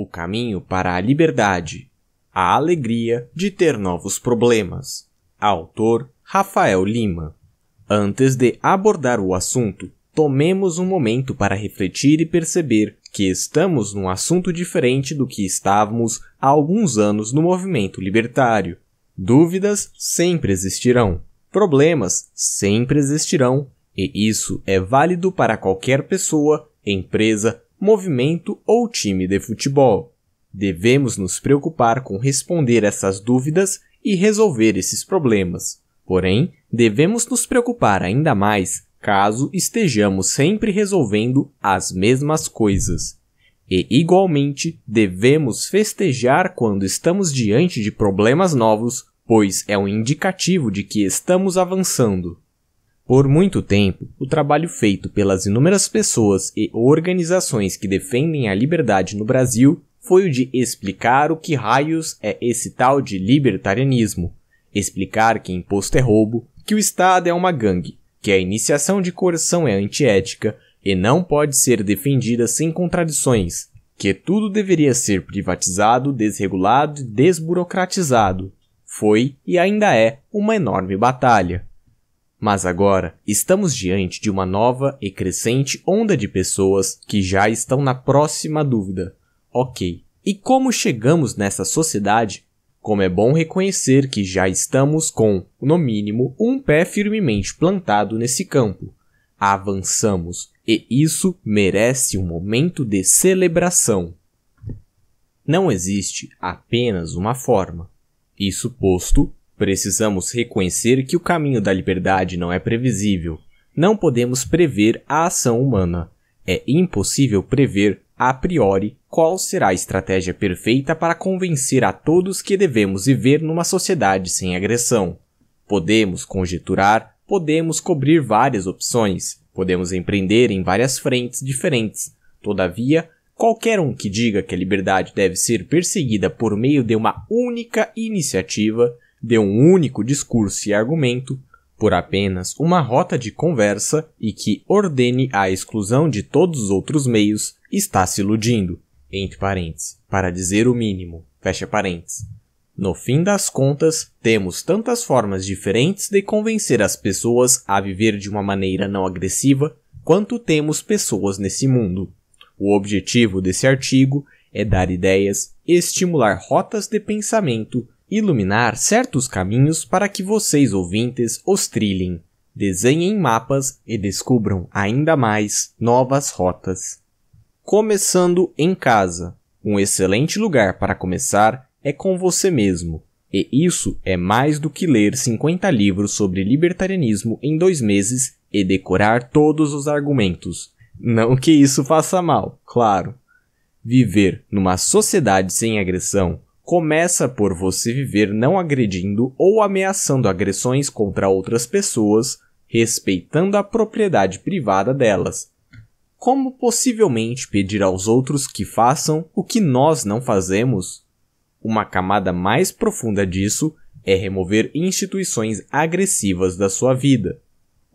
o caminho para a liberdade, a alegria de ter novos problemas. Autor Rafael Lima. Antes de abordar o assunto, tomemos um momento para refletir e perceber que estamos num assunto diferente do que estávamos há alguns anos no movimento libertário. Dúvidas sempre existirão, problemas sempre existirão, e isso é válido para qualquer pessoa, empresa, movimento ou time de futebol. Devemos nos preocupar com responder essas dúvidas e resolver esses problemas. Porém, devemos nos preocupar ainda mais caso estejamos sempre resolvendo as mesmas coisas. E, igualmente, devemos festejar quando estamos diante de problemas novos, pois é um indicativo de que estamos avançando. Por muito tempo, o trabalho feito pelas inúmeras pessoas e organizações que defendem a liberdade no Brasil foi o de explicar o que raios é esse tal de libertarianismo, explicar que imposto é roubo, que o Estado é uma gangue, que a iniciação de coerção é antiética e não pode ser defendida sem contradições, que tudo deveria ser privatizado, desregulado e desburocratizado. Foi e ainda é uma enorme batalha. Mas agora estamos diante de uma nova e crescente onda de pessoas que já estão na próxima dúvida. Ok, e como chegamos nessa sociedade? Como é bom reconhecer que já estamos com, no mínimo, um pé firmemente plantado nesse campo. Avançamos, e isso merece um momento de celebração. Não existe apenas uma forma. Isso posto, Precisamos reconhecer que o caminho da liberdade não é previsível. Não podemos prever a ação humana. É impossível prever, a priori, qual será a estratégia perfeita para convencer a todos que devemos viver numa sociedade sem agressão. Podemos conjeturar, podemos cobrir várias opções, podemos empreender em várias frentes diferentes. Todavia, qualquer um que diga que a liberdade deve ser perseguida por meio de uma única iniciativa de um único discurso e argumento, por apenas uma rota de conversa e que ordene a exclusão de todos os outros meios, está se iludindo, entre parênteses, para dizer o mínimo, fecha parênteses. No fim das contas, temos tantas formas diferentes de convencer as pessoas a viver de uma maneira não agressiva, quanto temos pessoas nesse mundo. O objetivo desse artigo é dar ideias e estimular rotas de pensamento iluminar certos caminhos para que vocês ouvintes os trilhem, desenhem mapas e descubram ainda mais novas rotas. Começando em casa. Um excelente lugar para começar é com você mesmo. E isso é mais do que ler 50 livros sobre libertarianismo em dois meses e decorar todos os argumentos. Não que isso faça mal, claro. Viver numa sociedade sem agressão começa por você viver não agredindo ou ameaçando agressões contra outras pessoas, respeitando a propriedade privada delas. Como possivelmente pedir aos outros que façam o que nós não fazemos? Uma camada mais profunda disso é remover instituições agressivas da sua vida.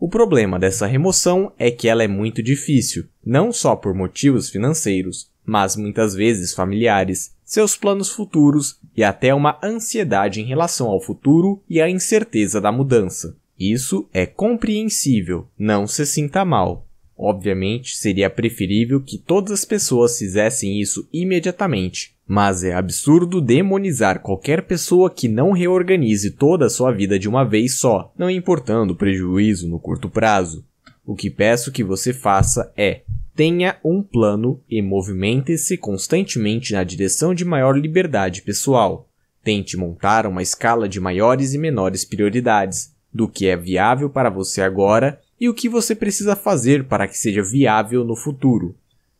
O problema dessa remoção é que ela é muito difícil, não só por motivos financeiros, mas muitas vezes familiares, seus planos futuros e até uma ansiedade em relação ao futuro e à incerteza da mudança. Isso é compreensível, não se sinta mal. Obviamente, seria preferível que todas as pessoas fizessem isso imediatamente, mas é absurdo demonizar qualquer pessoa que não reorganize toda a sua vida de uma vez só, não importando o prejuízo no curto prazo. O que peço que você faça é tenha um plano e movimente-se constantemente na direção de maior liberdade pessoal. Tente montar uma escala de maiores e menores prioridades, do que é viável para você agora e o que você precisa fazer para que seja viável no futuro.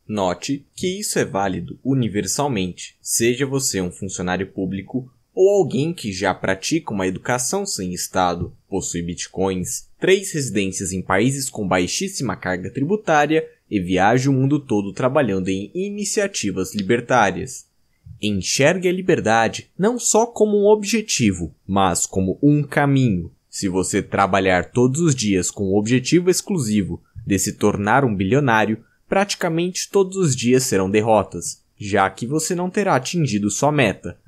Note que isso é válido universalmente, seja você um funcionário público ou alguém que já pratica uma educação sem Estado, possui bitcoins, três residências em países com baixíssima carga tributária e viaja o mundo todo trabalhando em iniciativas libertárias. Enxergue a liberdade não só como um objetivo, mas como um caminho. Se você trabalhar todos os dias com o objetivo exclusivo de se tornar um bilionário, praticamente todos os dias serão derrotas, já que você não terá atingido sua meta.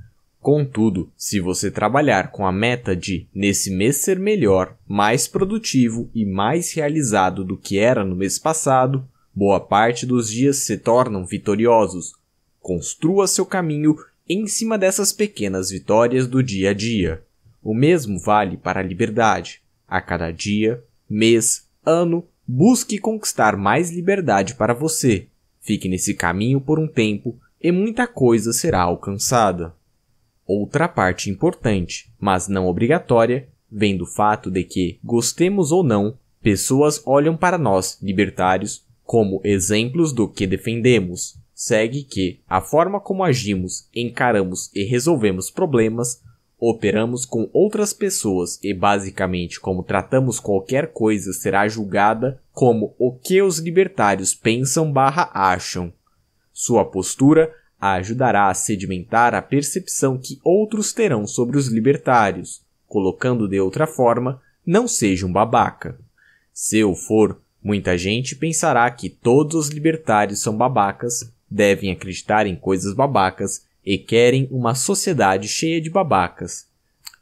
Contudo, se você trabalhar com a meta de, nesse mês, ser melhor, mais produtivo e mais realizado do que era no mês passado, Boa parte dos dias se tornam vitoriosos. Construa seu caminho em cima dessas pequenas vitórias do dia a dia. O mesmo vale para a liberdade. A cada dia, mês, ano, busque conquistar mais liberdade para você. Fique nesse caminho por um tempo e muita coisa será alcançada. Outra parte importante, mas não obrigatória, vem do fato de que, gostemos ou não, pessoas olham para nós, libertários, como exemplos do que defendemos, segue que a forma como agimos, encaramos e resolvemos problemas, operamos com outras pessoas e basicamente como tratamos qualquer coisa será julgada como o que os libertários pensam acham. Sua postura a ajudará a sedimentar a percepção que outros terão sobre os libertários, colocando de outra forma, não seja um babaca. Se eu for, Muita gente pensará que todos os libertários são babacas, devem acreditar em coisas babacas e querem uma sociedade cheia de babacas.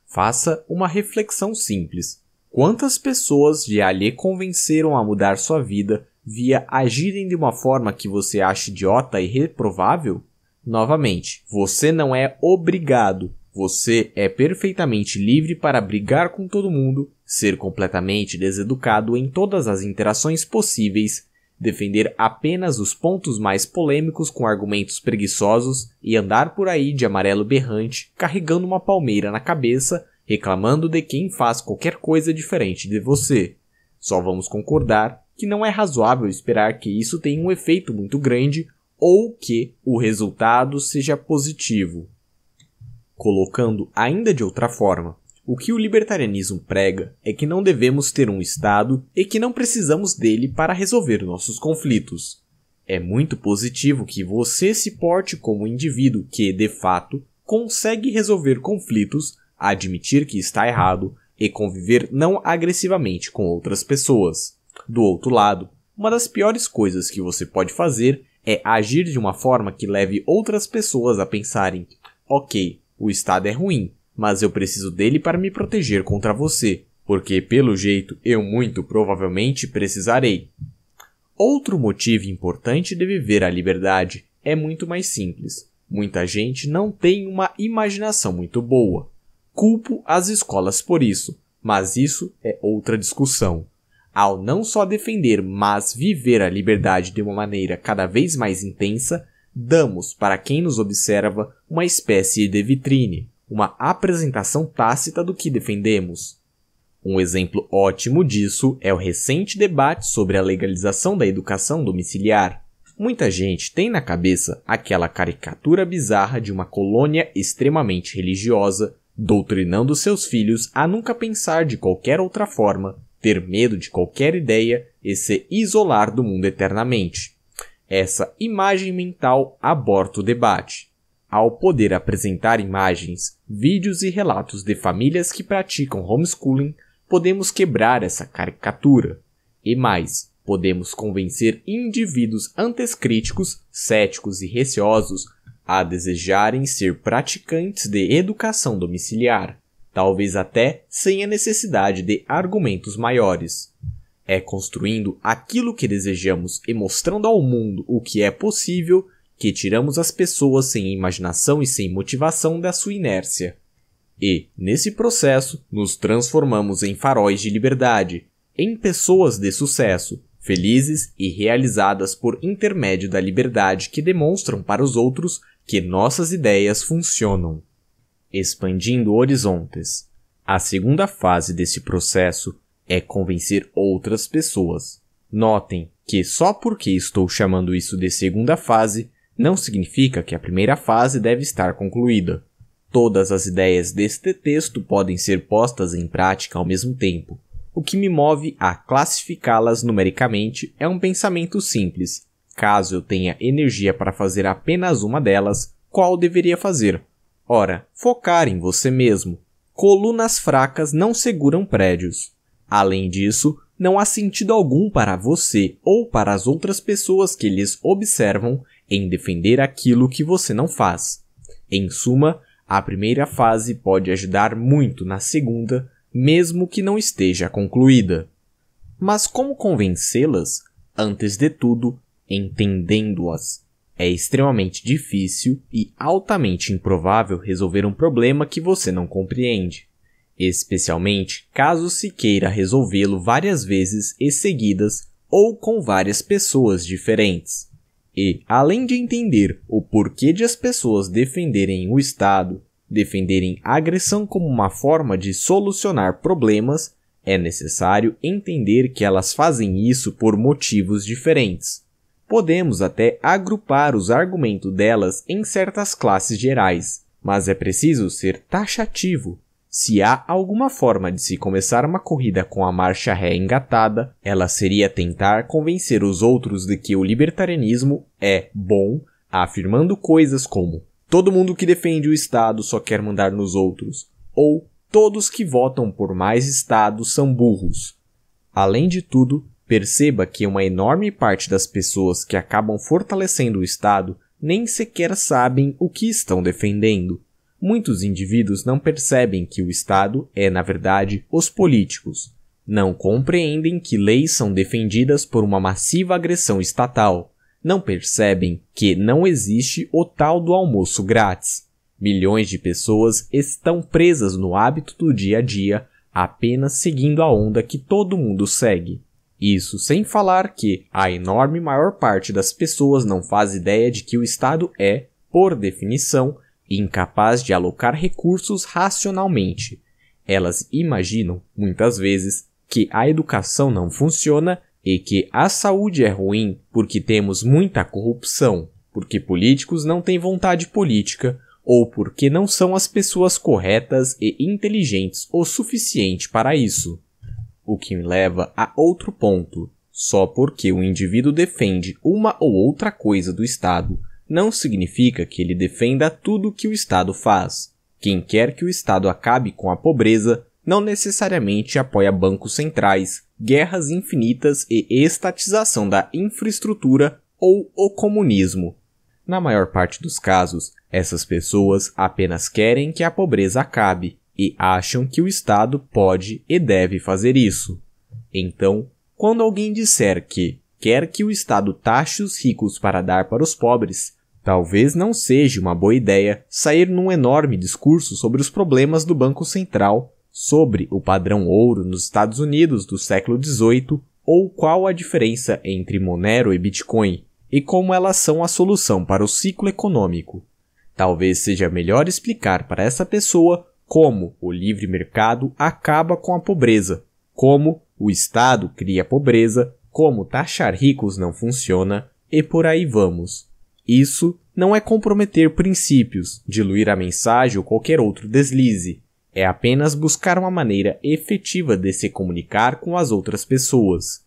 Faça uma reflexão simples. Quantas pessoas já lhe convenceram a mudar sua vida via agirem de uma forma que você acha idiota e reprovável? Novamente, você não é obrigado você é perfeitamente livre para brigar com todo mundo, ser completamente deseducado em todas as interações possíveis, defender apenas os pontos mais polêmicos com argumentos preguiçosos e andar por aí de amarelo berrante, carregando uma palmeira na cabeça, reclamando de quem faz qualquer coisa diferente de você. Só vamos concordar que não é razoável esperar que isso tenha um efeito muito grande ou que o resultado seja positivo. Colocando ainda de outra forma, o que o libertarianismo prega é que não devemos ter um Estado e que não precisamos dele para resolver nossos conflitos. É muito positivo que você se porte como um indivíduo que, de fato, consegue resolver conflitos, admitir que está errado e conviver não agressivamente com outras pessoas. Do outro lado, uma das piores coisas que você pode fazer é agir de uma forma que leve outras pessoas a pensarem: ok, o estado é ruim, mas eu preciso dele para me proteger contra você, porque pelo jeito eu muito provavelmente precisarei. Outro motivo importante de viver a liberdade é muito mais simples. Muita gente não tem uma imaginação muito boa. Culpo as escolas por isso, mas isso é outra discussão. Ao não só defender, mas viver a liberdade de uma maneira cada vez mais intensa, damos para quem nos observa uma espécie de vitrine, uma apresentação tácita do que defendemos. Um exemplo ótimo disso é o recente debate sobre a legalização da educação domiciliar. Muita gente tem na cabeça aquela caricatura bizarra de uma colônia extremamente religiosa doutrinando seus filhos a nunca pensar de qualquer outra forma, ter medo de qualquer ideia e se isolar do mundo eternamente. Essa imagem mental aborta o debate, ao poder apresentar imagens, vídeos e relatos de famílias que praticam homeschooling, podemos quebrar essa caricatura. E mais, podemos convencer indivíduos antes críticos, céticos e receosos a desejarem ser praticantes de educação domiciliar, talvez até sem a necessidade de argumentos maiores. É construindo aquilo que desejamos e mostrando ao mundo o que é possível que tiramos as pessoas sem imaginação e sem motivação da sua inércia. E, nesse processo, nos transformamos em faróis de liberdade, em pessoas de sucesso, felizes e realizadas por intermédio da liberdade que demonstram para os outros que nossas ideias funcionam. Expandindo horizontes. A segunda fase desse processo é convencer outras pessoas. Notem que só porque estou chamando isso de segunda fase, não significa que a primeira fase deve estar concluída. Todas as ideias deste texto podem ser postas em prática ao mesmo tempo. O que me move a classificá-las numericamente é um pensamento simples. Caso eu tenha energia para fazer apenas uma delas, qual deveria fazer? Ora, focar em você mesmo. Colunas fracas não seguram prédios. Além disso, não há sentido algum para você ou para as outras pessoas que lhes observam em defender aquilo que você não faz. Em suma, a primeira fase pode ajudar muito na segunda, mesmo que não esteja concluída. Mas como convencê-las? Antes de tudo, entendendo-as. É extremamente difícil e altamente improvável resolver um problema que você não compreende especialmente caso se queira resolvê-lo várias vezes e seguidas ou com várias pessoas diferentes. E, além de entender o porquê de as pessoas defenderem o Estado, defenderem a agressão como uma forma de solucionar problemas, é necessário entender que elas fazem isso por motivos diferentes. Podemos até agrupar os argumentos delas em certas classes gerais, mas é preciso ser taxativo se há alguma forma de se começar uma corrida com a marcha ré engatada, ela seria tentar convencer os outros de que o libertarianismo é bom, afirmando coisas como todo mundo que defende o Estado só quer mandar nos outros, ou todos que votam por mais Estado são burros. Além de tudo, perceba que uma enorme parte das pessoas que acabam fortalecendo o Estado nem sequer sabem o que estão defendendo. Muitos indivíduos não percebem que o Estado é, na verdade, os políticos. Não compreendem que leis são defendidas por uma massiva agressão estatal. Não percebem que não existe o tal do almoço grátis. Milhões de pessoas estão presas no hábito do dia a dia, apenas seguindo a onda que todo mundo segue. Isso sem falar que a enorme maior parte das pessoas não faz ideia de que o Estado é, por definição, incapaz de alocar recursos racionalmente. Elas imaginam, muitas vezes, que a educação não funciona e que a saúde é ruim porque temos muita corrupção, porque políticos não têm vontade política ou porque não são as pessoas corretas e inteligentes o suficiente para isso. O que me leva a outro ponto. Só porque o indivíduo defende uma ou outra coisa do Estado não significa que ele defenda tudo o que o Estado faz. Quem quer que o Estado acabe com a pobreza não necessariamente apoia bancos centrais, guerras infinitas e estatização da infraestrutura ou o comunismo. Na maior parte dos casos, essas pessoas apenas querem que a pobreza acabe e acham que o Estado pode e deve fazer isso. Então, quando alguém disser que quer que o Estado taxe os ricos para dar para os pobres, talvez não seja uma boa ideia sair num enorme discurso sobre os problemas do Banco Central, sobre o padrão ouro nos Estados Unidos do século XVIII ou qual a diferença entre Monero e Bitcoin e como elas são a solução para o ciclo econômico. Talvez seja melhor explicar para essa pessoa como o livre mercado acaba com a pobreza, como o Estado cria pobreza como taxar ricos não funciona e por aí vamos. Isso não é comprometer princípios, diluir a mensagem ou qualquer outro deslize. É apenas buscar uma maneira efetiva de se comunicar com as outras pessoas.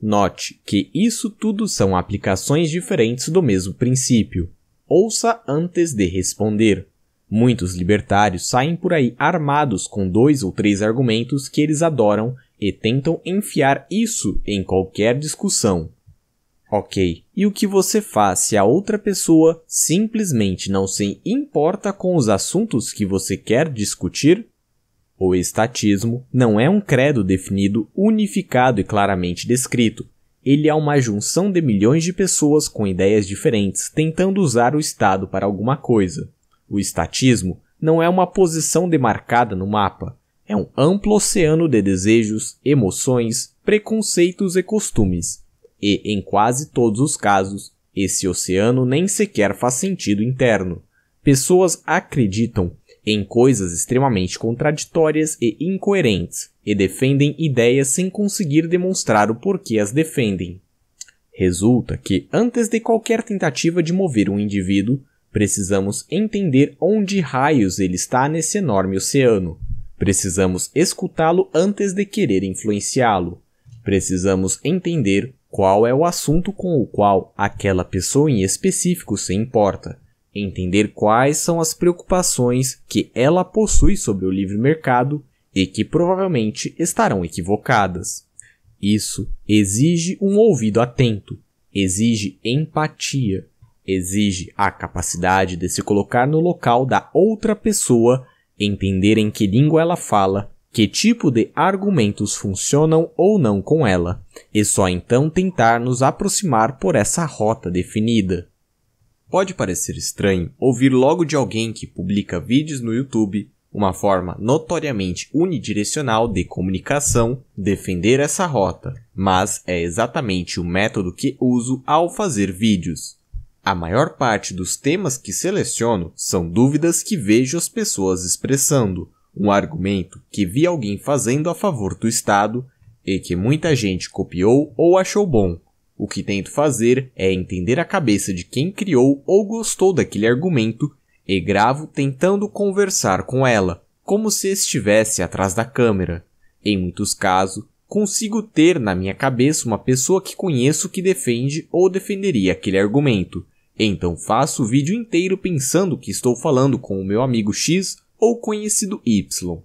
Note que isso tudo são aplicações diferentes do mesmo princípio. Ouça antes de responder. Muitos libertários saem por aí armados com dois ou três argumentos que eles adoram e tentam enfiar isso em qualquer discussão. Ok, e o que você faz se a outra pessoa simplesmente não se importa com os assuntos que você quer discutir? O estatismo não é um credo definido, unificado e claramente descrito. Ele é uma junção de milhões de pessoas com ideias diferentes tentando usar o Estado para alguma coisa. O estatismo não é uma posição demarcada no mapa, é um amplo oceano de desejos, emoções, preconceitos e costumes, e em quase todos os casos, esse oceano nem sequer faz sentido interno. Pessoas acreditam em coisas extremamente contraditórias e incoerentes e defendem ideias sem conseguir demonstrar o porquê as defendem. Resulta que, antes de qualquer tentativa de mover um indivíduo, precisamos entender onde raios ele está nesse enorme oceano. Precisamos escutá-lo antes de querer influenciá-lo. Precisamos entender qual é o assunto com o qual aquela pessoa em específico se importa. Entender quais são as preocupações que ela possui sobre o livre mercado e que provavelmente estarão equivocadas. Isso exige um ouvido atento, exige empatia, exige a capacidade de se colocar no local da outra pessoa entender em que língua ela fala, que tipo de argumentos funcionam ou não com ela, e só então tentar nos aproximar por essa rota definida. Pode parecer estranho ouvir logo de alguém que publica vídeos no YouTube uma forma notoriamente unidirecional de comunicação, defender essa rota, mas é exatamente o método que uso ao fazer vídeos. A maior parte dos temas que seleciono são dúvidas que vejo as pessoas expressando, um argumento que vi alguém fazendo a favor do Estado e que muita gente copiou ou achou bom. O que tento fazer é entender a cabeça de quem criou ou gostou daquele argumento e gravo tentando conversar com ela, como se estivesse atrás da câmera. Em muitos casos, consigo ter na minha cabeça uma pessoa que conheço que defende ou defenderia aquele argumento então faço o vídeo inteiro pensando que estou falando com o meu amigo X ou conhecido Y.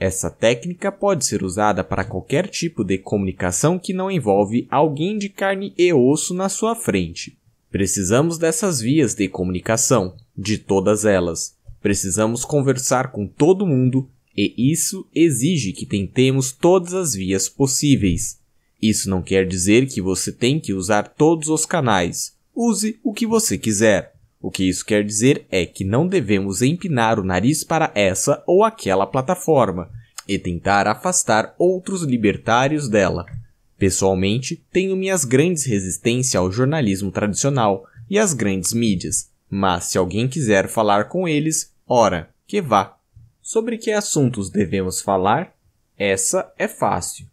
Essa técnica pode ser usada para qualquer tipo de comunicação que não envolve alguém de carne e osso na sua frente. Precisamos dessas vias de comunicação, de todas elas. Precisamos conversar com todo mundo e isso exige que tentemos todas as vias possíveis. Isso não quer dizer que você tem que usar todos os canais, Use o que você quiser. O que isso quer dizer é que não devemos empinar o nariz para essa ou aquela plataforma e tentar afastar outros libertários dela. Pessoalmente, tenho minhas grandes resistências ao jornalismo tradicional e às grandes mídias, mas se alguém quiser falar com eles, ora, que vá. Sobre que assuntos devemos falar? Essa é fácil.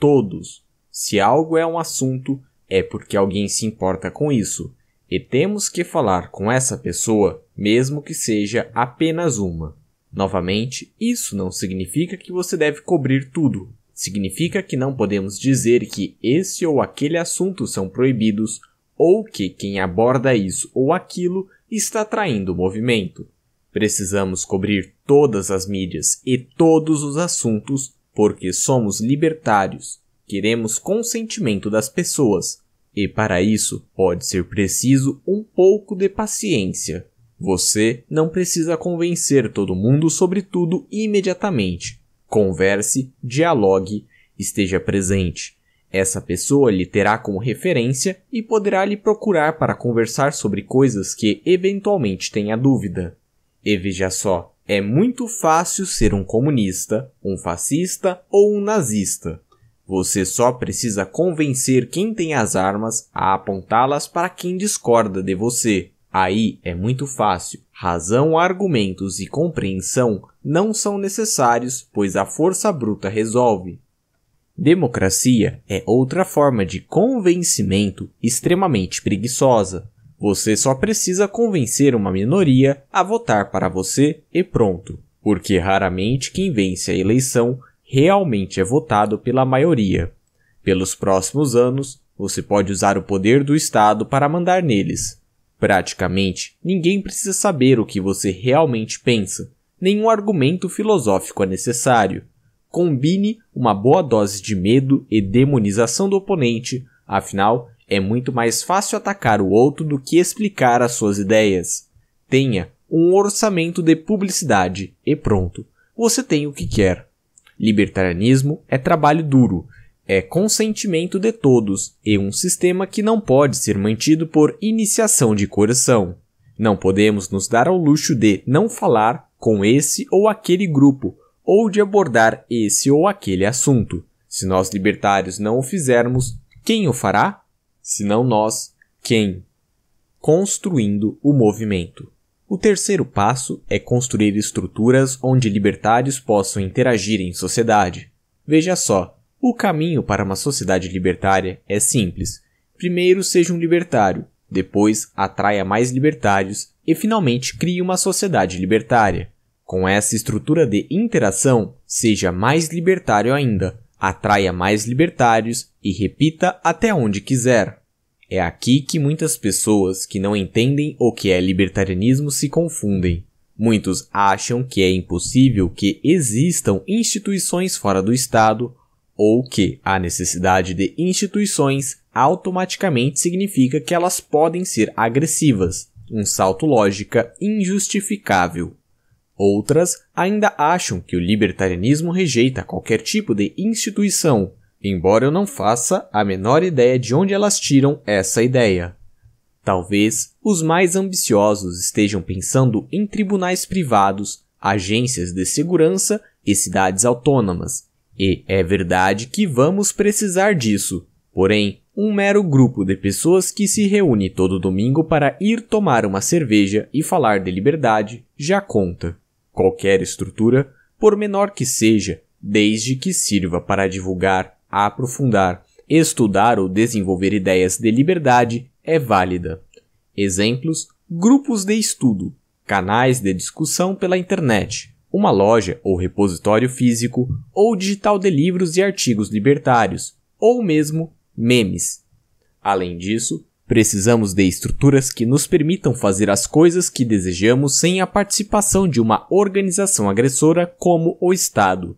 Todos. Se algo é um assunto, é porque alguém se importa com isso, e temos que falar com essa pessoa, mesmo que seja apenas uma. Novamente, isso não significa que você deve cobrir tudo. Significa que não podemos dizer que esse ou aquele assunto são proibidos ou que quem aborda isso ou aquilo está traindo o movimento. Precisamos cobrir todas as mídias e todos os assuntos porque somos libertários. Queremos consentimento das pessoas, e para isso pode ser preciso um pouco de paciência. Você não precisa convencer todo mundo sobre tudo imediatamente. Converse, dialogue, esteja presente. Essa pessoa lhe terá como referência e poderá lhe procurar para conversar sobre coisas que eventualmente tenha dúvida. E veja só, é muito fácil ser um comunista, um fascista ou um nazista. Você só precisa convencer quem tem as armas a apontá-las para quem discorda de você. Aí é muito fácil. Razão, argumentos e compreensão não são necessários, pois a força bruta resolve. Democracia é outra forma de convencimento extremamente preguiçosa. Você só precisa convencer uma minoria a votar para você e pronto, porque raramente quem vence a eleição realmente é votado pela maioria. Pelos próximos anos, você pode usar o poder do Estado para mandar neles. Praticamente, ninguém precisa saber o que você realmente pensa, nenhum argumento filosófico é necessário. Combine uma boa dose de medo e demonização do oponente, afinal, é muito mais fácil atacar o outro do que explicar as suas ideias. Tenha um orçamento de publicidade e pronto, você tem o que quer. Libertarianismo é trabalho duro, é consentimento de todos e um sistema que não pode ser mantido por iniciação de coração. Não podemos nos dar ao luxo de não falar com esse ou aquele grupo ou de abordar esse ou aquele assunto. Se nós libertários não o fizermos, quem o fará? Se não nós, quem? Construindo o movimento. O terceiro passo é construir estruturas onde libertários possam interagir em sociedade. Veja só, o caminho para uma sociedade libertária é simples. Primeiro seja um libertário, depois atraia mais libertários e finalmente crie uma sociedade libertária. Com essa estrutura de interação, seja mais libertário ainda, atraia mais libertários e repita até onde quiser. É aqui que muitas pessoas que não entendem o que é libertarianismo se confundem. Muitos acham que é impossível que existam instituições fora do Estado ou que a necessidade de instituições automaticamente significa que elas podem ser agressivas, um salto lógica injustificável. Outras ainda acham que o libertarianismo rejeita qualquer tipo de instituição, embora eu não faça a menor ideia de onde elas tiram essa ideia. Talvez os mais ambiciosos estejam pensando em tribunais privados, agências de segurança e cidades autônomas. E é verdade que vamos precisar disso. Porém, um mero grupo de pessoas que se reúne todo domingo para ir tomar uma cerveja e falar de liberdade já conta. Qualquer estrutura, por menor que seja, desde que sirva para divulgar a aprofundar, estudar ou desenvolver ideias de liberdade é válida. Exemplos: grupos de estudo, canais de discussão pela internet, uma loja ou repositório físico ou digital de livros e artigos libertários, ou mesmo memes. Além disso, precisamos de estruturas que nos permitam fazer as coisas que desejamos sem a participação de uma organização agressora como o Estado.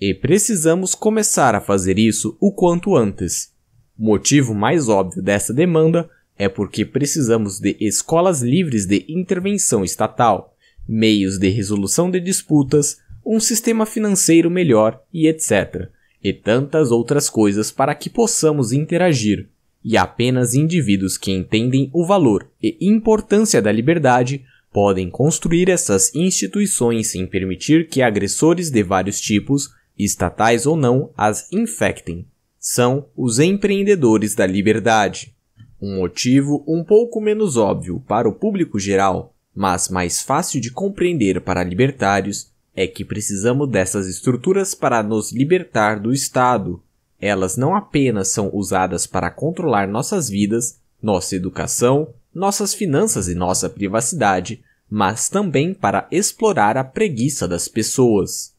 E precisamos começar a fazer isso o quanto antes. O motivo mais óbvio dessa demanda é porque precisamos de escolas livres de intervenção estatal, meios de resolução de disputas, um sistema financeiro melhor e etc. E tantas outras coisas para que possamos interagir. E apenas indivíduos que entendem o valor e importância da liberdade podem construir essas instituições sem permitir que agressores de vários tipos estatais ou não, as infectem. São os empreendedores da liberdade. Um motivo um pouco menos óbvio para o público geral, mas mais fácil de compreender para libertários, é que precisamos dessas estruturas para nos libertar do Estado. Elas não apenas são usadas para controlar nossas vidas, nossa educação, nossas finanças e nossa privacidade, mas também para explorar a preguiça das pessoas.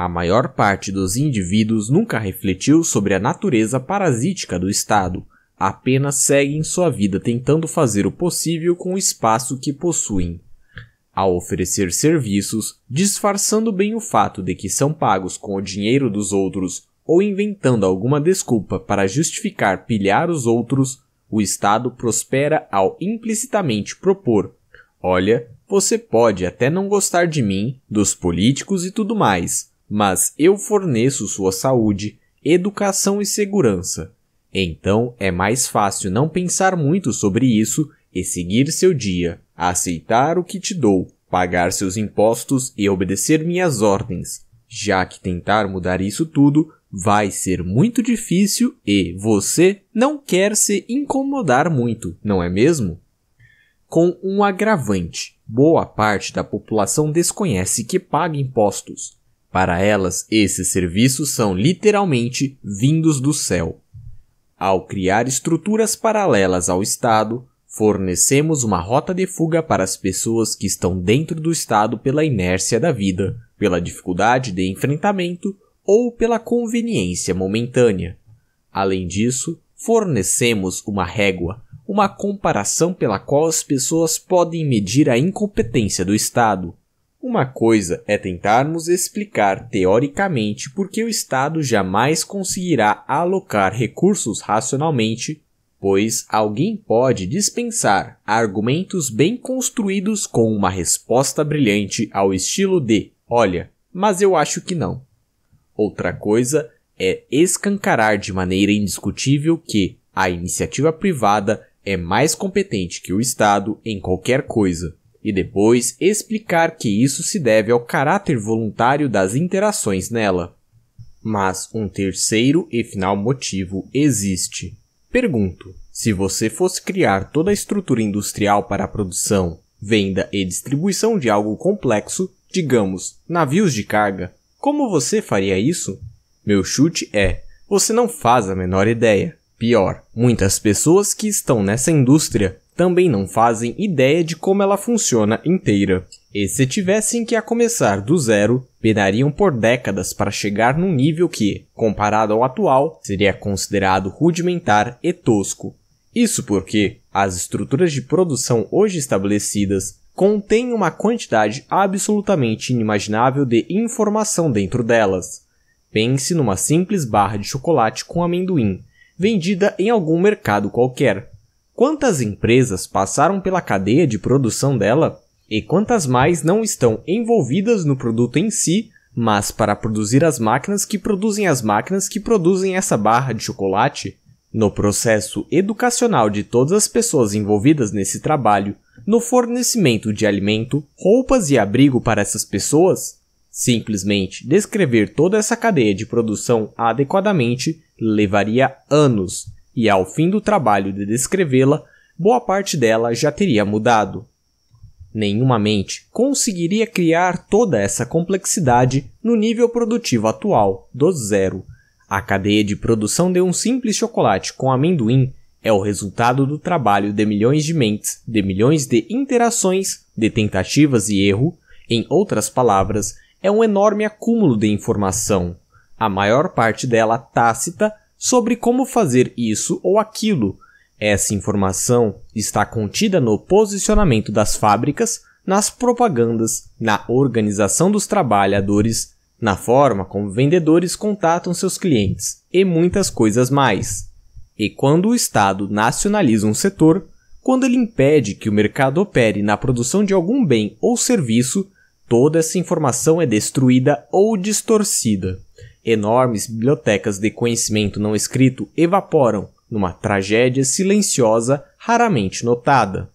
A maior parte dos indivíduos nunca refletiu sobre a natureza parasítica do Estado, apenas seguem sua vida tentando fazer o possível com o espaço que possuem. Ao oferecer serviços, disfarçando bem o fato de que são pagos com o dinheiro dos outros ou inventando alguma desculpa para justificar pilhar os outros, o Estado prospera ao implicitamente propor: Olha, você pode até não gostar de mim, dos políticos e tudo mais, mas eu forneço sua saúde, educação e segurança. Então é mais fácil não pensar muito sobre isso e seguir seu dia, aceitar o que te dou, pagar seus impostos e obedecer minhas ordens, já que tentar mudar isso tudo vai ser muito difícil e você não quer se incomodar muito, não é mesmo? Com um agravante: boa parte da população desconhece que paga impostos. Para elas, esses serviços são literalmente vindos do céu. Ao criar estruturas paralelas ao Estado, fornecemos uma rota de fuga para as pessoas que estão dentro do Estado pela inércia da vida, pela dificuldade de enfrentamento ou pela conveniência momentânea. Além disso, fornecemos uma régua, uma comparação pela qual as pessoas podem medir a incompetência do Estado. Uma coisa é tentarmos explicar teoricamente por que o Estado jamais conseguirá alocar recursos racionalmente, pois alguém pode dispensar argumentos bem construídos com uma resposta brilhante ao estilo de: olha, mas eu acho que não. Outra coisa é escancarar de maneira indiscutível que a iniciativa privada é mais competente que o Estado em qualquer coisa e depois explicar que isso se deve ao caráter voluntário das interações nela. Mas um terceiro e final motivo existe. Pergunto: se você fosse criar toda a estrutura industrial para a produção, venda e distribuição de algo complexo, digamos, navios de carga, como você faria isso? Meu chute é: você não faz a menor ideia. Pior, muitas pessoas que estão nessa indústria também não fazem ideia de como ela funciona inteira. E se tivessem que a começar do zero, penariam por décadas para chegar num nível que, comparado ao atual, seria considerado rudimentar e tosco. Isso porque as estruturas de produção hoje estabelecidas contêm uma quantidade absolutamente inimaginável de informação dentro delas. Pense numa simples barra de chocolate com amendoim, vendida em algum mercado qualquer. Quantas empresas passaram pela cadeia de produção dela e quantas mais não estão envolvidas no produto em si, mas para produzir as máquinas que produzem as máquinas que produzem essa barra de chocolate? No processo educacional de todas as pessoas envolvidas nesse trabalho, no fornecimento de alimento, roupas e abrigo para essas pessoas? Simplesmente descrever toda essa cadeia de produção adequadamente levaria anos, e ao fim do trabalho de descrevê-la, boa parte dela já teria mudado. Nenhuma mente conseguiria criar toda essa complexidade no nível produtivo atual, do zero. A cadeia de produção de um simples chocolate com amendoim é o resultado do trabalho de milhões de mentes, de milhões de interações, de tentativas e erro, em outras palavras, é um enorme acúmulo de informação, a maior parte dela tácita, sobre como fazer isso ou aquilo. Essa informação está contida no posicionamento das fábricas, nas propagandas, na organização dos trabalhadores, na forma como vendedores contatam seus clientes e muitas coisas mais. E quando o Estado nacionaliza um setor, quando ele impede que o mercado opere na produção de algum bem ou serviço, toda essa informação é destruída ou distorcida. Enormes bibliotecas de conhecimento não escrito evaporam numa tragédia silenciosa raramente notada.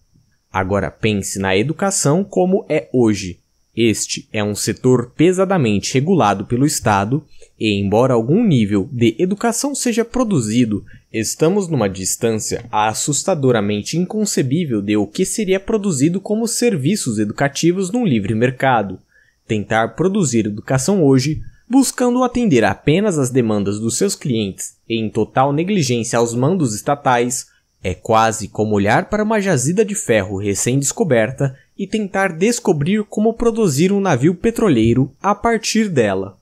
Agora pense na educação como é hoje. Este é um setor pesadamente regulado pelo Estado, e embora algum nível de educação seja produzido, estamos numa distância assustadoramente inconcebível de o que seria produzido como serviços educativos num livre mercado. Tentar produzir educação hoje buscando atender apenas às demandas dos seus clientes e em total negligência aos mandos estatais, é quase como olhar para uma jazida de ferro recém-descoberta e tentar descobrir como produzir um navio petroleiro a partir dela.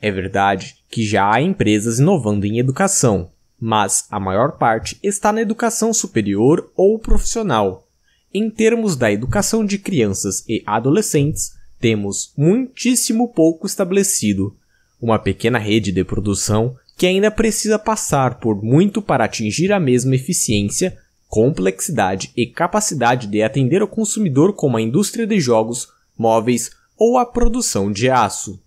É verdade que já há empresas inovando em educação, mas a maior parte está na educação superior ou profissional. Em termos da educação de crianças e adolescentes, temos muitíssimo pouco estabelecido, uma pequena rede de produção que ainda precisa passar por muito para atingir a mesma eficiência, complexidade e capacidade de atender o consumidor como a indústria de jogos, móveis ou a produção de aço.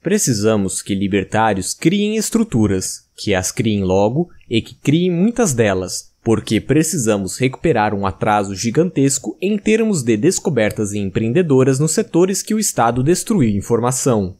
Precisamos que libertários criem estruturas, que as criem logo e que criem muitas delas, porque precisamos recuperar um atraso gigantesco em termos de descobertas empreendedoras nos setores que o Estado destruiu informação.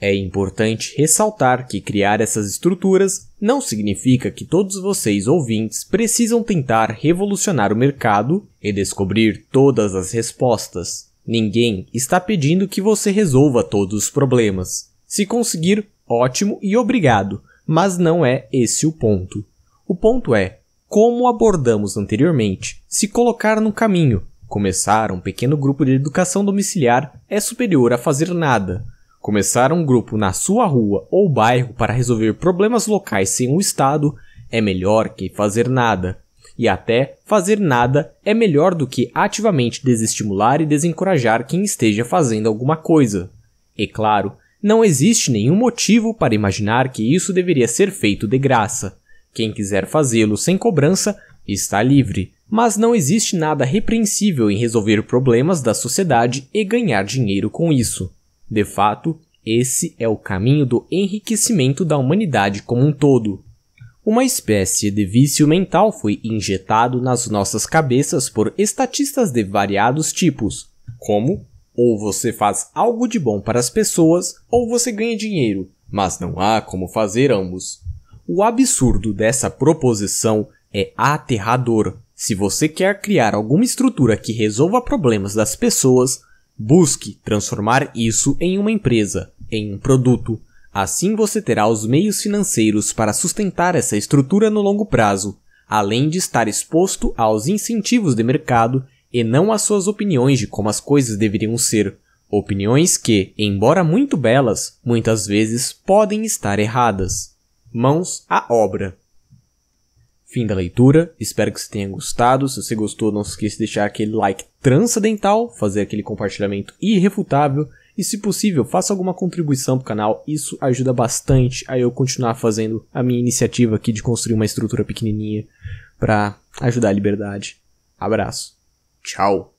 É importante ressaltar que criar essas estruturas não significa que todos vocês ouvintes precisam tentar revolucionar o mercado e descobrir todas as respostas. Ninguém está pedindo que você resolva todos os problemas. Se conseguir, ótimo e obrigado, mas não é esse o ponto. O ponto é como abordamos anteriormente, se colocar no caminho, começar um pequeno grupo de educação domiciliar é superior a fazer nada. Começar um grupo na sua rua ou bairro para resolver problemas locais sem o Estado é melhor que fazer nada. E até fazer nada é melhor do que ativamente desestimular e desencorajar quem esteja fazendo alguma coisa. E claro, não existe nenhum motivo para imaginar que isso deveria ser feito de graça. Quem quiser fazê-lo sem cobrança está livre, mas não existe nada repreensível em resolver problemas da sociedade e ganhar dinheiro com isso. De fato, esse é o caminho do enriquecimento da humanidade como um todo. Uma espécie de vício mental foi injetado nas nossas cabeças por estatistas de variados tipos, como ou você faz algo de bom para as pessoas ou você ganha dinheiro, mas não há como fazer ambos. O absurdo dessa proposição é aterrador. Se você quer criar alguma estrutura que resolva problemas das pessoas, busque transformar isso em uma empresa, em um produto. Assim você terá os meios financeiros para sustentar essa estrutura no longo prazo, além de estar exposto aos incentivos de mercado e não às suas opiniões de como as coisas deveriam ser. Opiniões que, embora muito belas, muitas vezes podem estar erradas mãos à obra. Fim da leitura, espero que você tenha gostado. Se você gostou, não se esqueça de deixar aquele like transcendental, fazer aquele compartilhamento irrefutável e, se possível, faça alguma contribuição para o canal. Isso ajuda bastante a eu continuar fazendo a minha iniciativa aqui de construir uma estrutura pequenininha para ajudar a liberdade. Abraço. Tchau.